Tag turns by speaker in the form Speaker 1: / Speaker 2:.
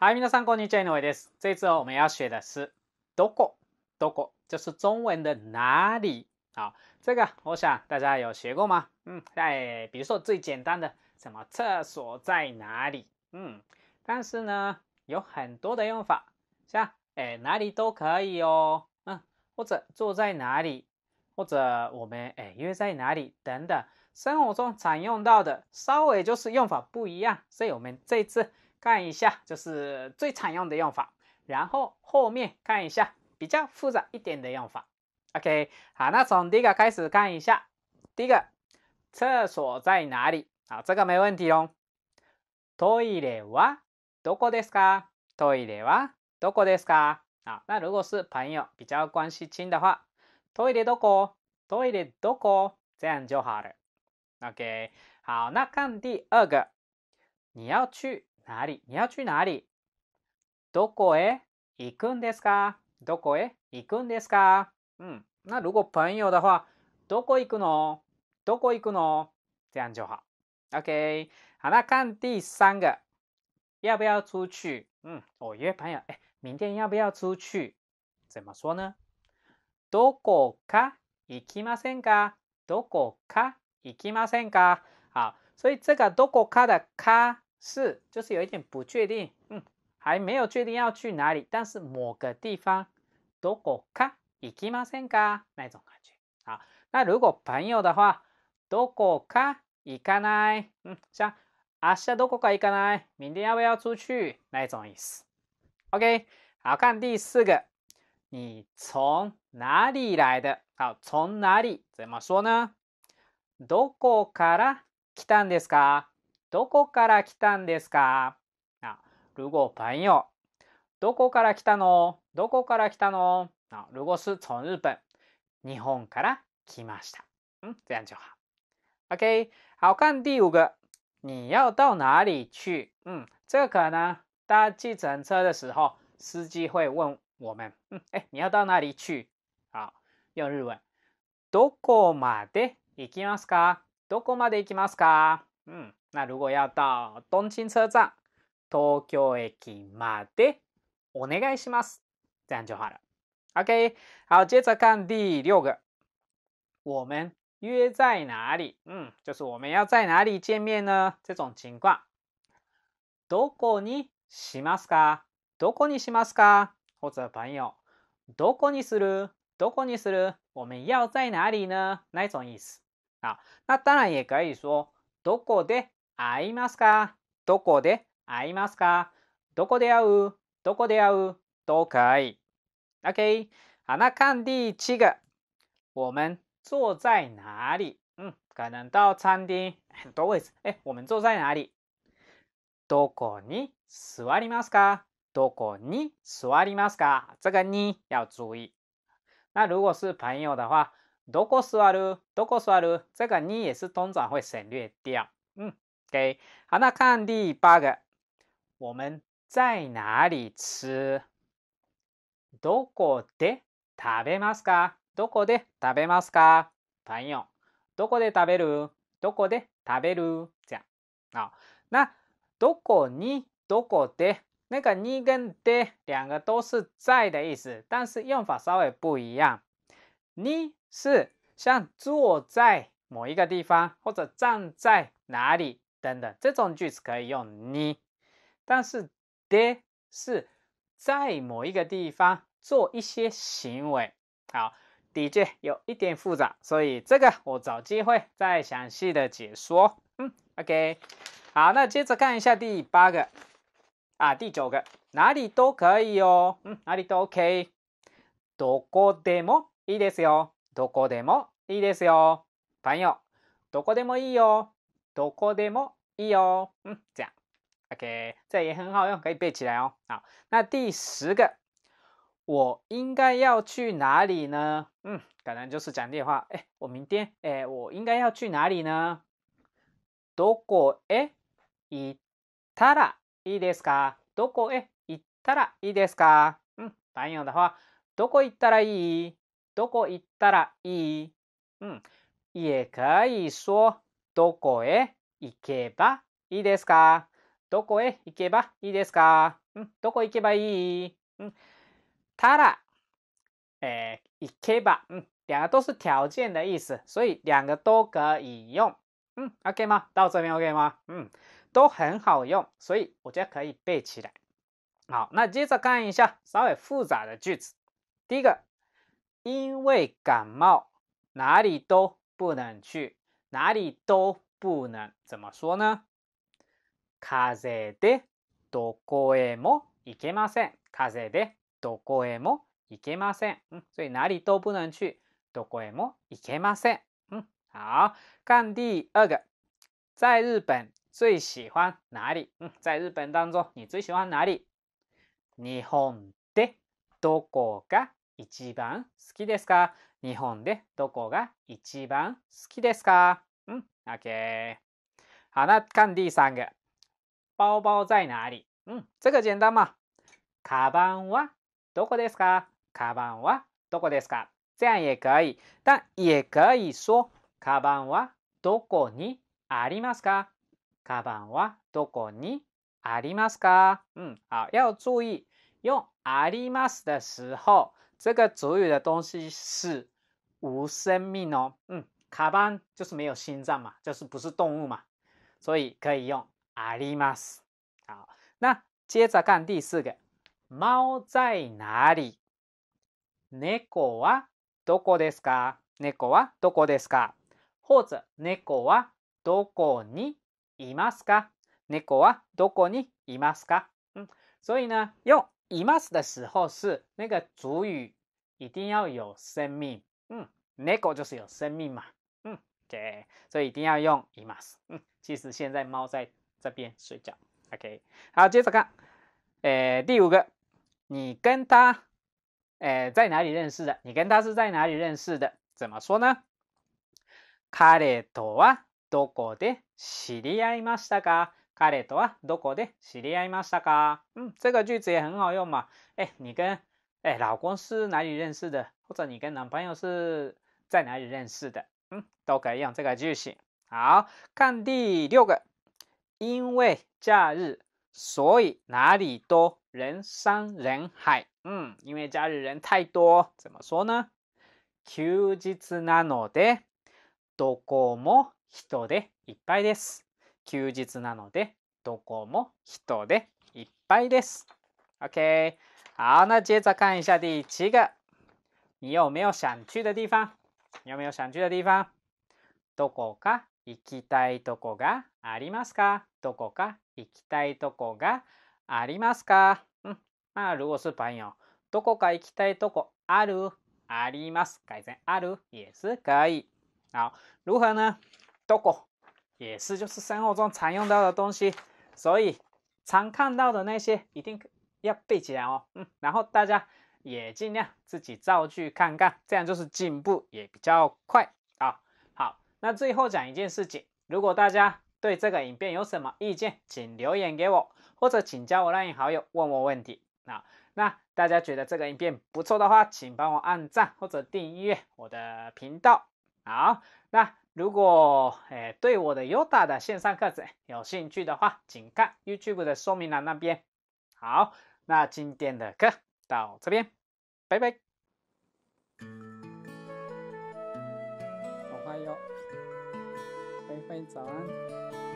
Speaker 1: 嗨，みなさんこんにちは。です。这次我们要学的是どこどこ，就是中文的哪里。好，这个我想大家有学过吗？嗯，哎，比如说最简单的，什么厕所在哪里？嗯，但是呢，有很多的用法，像哎哪里都可以哦。嗯，或者坐在哪里，或者我们哎约在哪里等等，生活中常用到的，稍微就是用法不一样。所以我们这次。看一下，这是最常用的用法。然后后面看一下比较复杂一点的用法。OK，好，那从第一个开始看一下。第一个，厕所在哪里？好，这个没问题哦。トイレはどこですか？トイレはどこですか？啊，那如果是朋友比较关系亲的话，トイレどこ？トイレどこ？这样就好了。OK，好，那看第二个，你要去。哪里？你要去哪里？どこへ行くんですかどこへ行くんですか那如果朋友的话，どこ行くの？どこ行くの？这样就好。OK，好，那看第三个，要不要出去？嗯，我约朋友，哎，明天要不要出去？怎么说呢？どこか行きませんか？どこか行きませんか？好，所以这个どこかか是，就是有一点不确定，嗯，还没有确定要去哪里，但是某个地方，どこか行きませんか？那种感觉。好，那如果朋友的话，どこか行かない？嗯，像、あ、じゃどこか行かない？明天要不要出去？那种意思。OK，好，看第四个，你从哪里来的？好，从哪里怎么说呢？どこから来たんですか？どこから来たんですかあ、如果朋友。どこから来たのどこから来たのあ、如果是从日本。日本から来ました。嗯，这样就好。OK，好看第五个，你要到哪里去？嗯，这个呢，搭计程车的时候，司机会问我们，嗯，哎，你要到哪里去？好，用日文，どこまで行きますか？どこまで行きますか？嗯，那如果要到东京车站，东京駅までお願いします。这样就好了。OK，好，接着看第六个，我们约在哪里？嗯，就是我们要在哪里见面呢？这种情况，どこにしますか？どこにしますか？或者朋友，どこにする？どこにする？我们要在哪里呢？那种意思。啊，那当然也可以说どこで。会いますかどこで会いますかどこで会うどこで会う都可以。OK。那看第七个。我们坐在哪里嗯。可能到餐厅很多位置。哎、我们坐在哪里どこに座りますかどこに座りますか这个に要注意。那如果是朋友的话，どこ座る、どこ座る，这个你也是通常会省略掉。OK，好，那看第八个，我们在哪里吃？どこで食べますか？どこで食べますか？朋友，どこで食べる？どこで食べる？这样啊、哦，那どこにどこで那个に跟で两个都是在的意思，但是用法稍微不一样。你是像坐在某一个地方或者站在哪里等等，这种句子可以用你，但是的是在某一个地方做一些行为。好，第一句有一点复杂，所以这个我找机会再详细的解说。嗯，OK。好，那接着看一下第八个啊，第九个哪里都可以哦，嗯，哪里都 OK。どこでもいいですよ。どこでもいいですよ。朋友，どこでもいいよ。どこでも一哦，嗯，这样，OK，这也很好用，可以背起来哦。好，那第十个，我应该要去哪里呢？嗯，可能就是讲电话。哎，我明天，哎，我应该要去哪里呢？どこへ行ったらいいですか？どこへ行ったらいいですか？嗯，答应的话，どこ行ったらいい？どこ行ったらいい？嗯，也可以说どこへ。行けばいいですかどこへ行けばいいですかんどこ行けばいいんたら、えー、行けば、ん两个都是条件的意思，所以两个都可以用。ん o k 吗？到这边 OK 吗？嗯，都很好用，所以我觉得可以背起来。好，那接着看一下稍微复杂的句子。第一个，因为感冒，哪里都不能去，哪里都不能怎么说呢風でどこへも行けません。風でどこへも行けません。嗯，所以哪里都不能去。どこへも行けません。嗯，好，看第二个，在日本最喜欢哪里？嗯，在日本当中你最喜欢哪里？日本でどこが一番好きですか？日本でどこが一番好きですか？嗯，OK。好，那看第三个，包包在哪里？嗯，这个简单嘛。カバンはどこですか？カバンはどこですか？这样也可以，但也可以说カバンはどこにありますか？カバンはどこにありますか？嗯，好，要注意用あります的时候，这个主语的东西是无生命哦。嗯，卡巴就是没有心脏嘛，就是不是动物嘛，所以可以用阿里玛斯。好，那接着看第四个。猫在哪里？猫啊，どこですか？猫啊，どこですか？或者猫啊，どこにいますか？猫啊，どこにいますか？所以呢，有います的时候是那个主语一定要有生命。嗯，猫就是有生命嘛。对，所以一定要用 imas。嗯，其实现在猫在这边睡觉。OK，好，接着看，诶，第五个，你跟他，诶，在哪里认识的？你跟他是在哪里认识的？怎么说呢？彼とはどこで知り合いましたか？彼とはどこで知り合いましたか？嗯，这个句子也很好用嘛。哎，你跟，哎，老公是哪里认识的？或者你跟男朋友是在哪里认识的？嗯，都可以用这个句型。好看第六个，因为假日，所以哪里多人山人海。嗯，因为假日人太多，怎么说呢？休日なので、どこも人でいっぱいです。休日なので、どこも人でいっぱいです。OK，好，那接着看一下第七个，你有没有想去的地方？有没有想去的地方？どこか行きたいとこがありますか？どこか行きたいとこがありますか？嗯，那如果是朋友，どこか行きたいとこある？あります，改成ある也是可以。好，如何呢？どこ也是就是生活中常用到的东西，所以常看到的那些一定要背起来哦。嗯，然后大家也尽量自己造句看看，这样就是进步也比较快啊。好，那最后讲一件事情，如果大家对这个影片有什么意见，请留言给我，或者请加我微信好友问我问题。那那大家觉得这个影片不错的话，请帮我按赞或者订阅我的频道。好，那如果诶对我的 o d a 的线上课程有兴趣的话，请看 YouTube 的说明栏那边。好，那今天的课到这边。拜拜，好话哟，拜拜，早安。